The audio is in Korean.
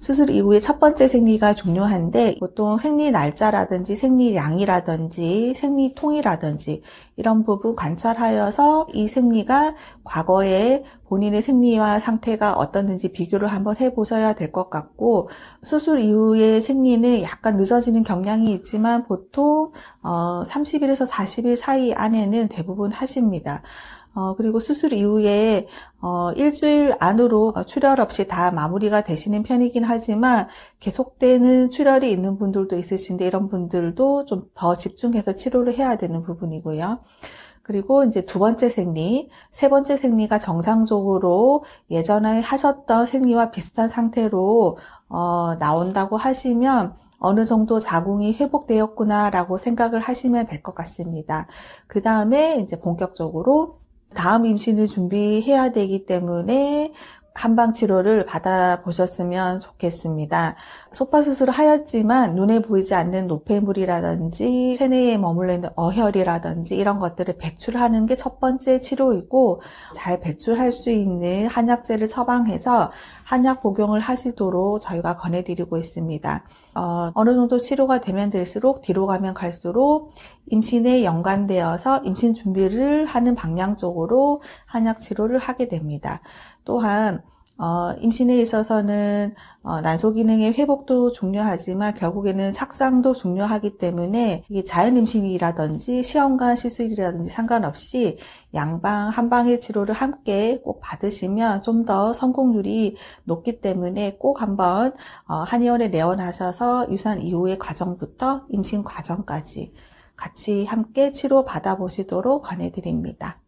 수술 이후에 첫 번째 생리가 중요한데 보통 생리 날짜라든지 생리량이라든지 생리통이라든지 이런 부분 관찰하여서 이 생리가 과거에 본인의 생리와 상태가 어떻는지 비교를 한번 해보셔야 될 것 같고 수술 이후에 생리는 약간 늦어지는 경향이 있지만 보통 30일에서 어, 40일 사이 안에는 대부분 하십니다. 어, 그리고 수술 이후에 어, 일주일 안으로 출혈 없이 다 마무리가 되시는 편이긴 하지만 계속되는 출혈이 있는 분들도 있으신데 이런 분들도 좀 더 집중해서 치료를 해야 되는 부분이고요. 그리고 이제 두 번째 생리, 세 번째 생리가 정상적으로 예전에 하셨던 생리와 비슷한 상태로 어, 나온다고 하시면 어느 정도 자궁이 회복되었구나라고 생각을 하시면 될 것 같습니다. 그 다음에 이제 본격적으로 다음 임신을 준비해야 되기 때문에 한방 치료를 받아보셨으면 좋겠습니다. 소파수술 을 하였지만 눈에 보이지 않는 노폐물이라든지 체내에 머물러 있는 어혈이라든지 이런 것들을 배출하는 게 첫 번째 치료이고 잘 배출할 수 있는 한약제를 처방해서 한약 복용을 하시도록 저희가 권해드리고 있습니다. 어, 어느 정도 치료가 되면 될수록 뒤로 가면 갈수록 임신에 연관되어서 임신 준비를 하는 방향 쪽으로 한약 치료를 하게 됩니다. 또한 어, 임신에 있어서는 어, 난소 기능의 회복도 중요하지만 결국에는 착상도 중요하기 때문에 이게 자연 임신이라든지 시험관 시술이라든지 상관없이 양방 한방의 치료를 함께 꼭 받으시면 좀 더 성공률이 높기 때문에 꼭 한번 어, 한의원에 내원하셔서 유산 이후의 과정부터 임신 과정까지 같이 함께 치료 받아보시도록 권해드립니다.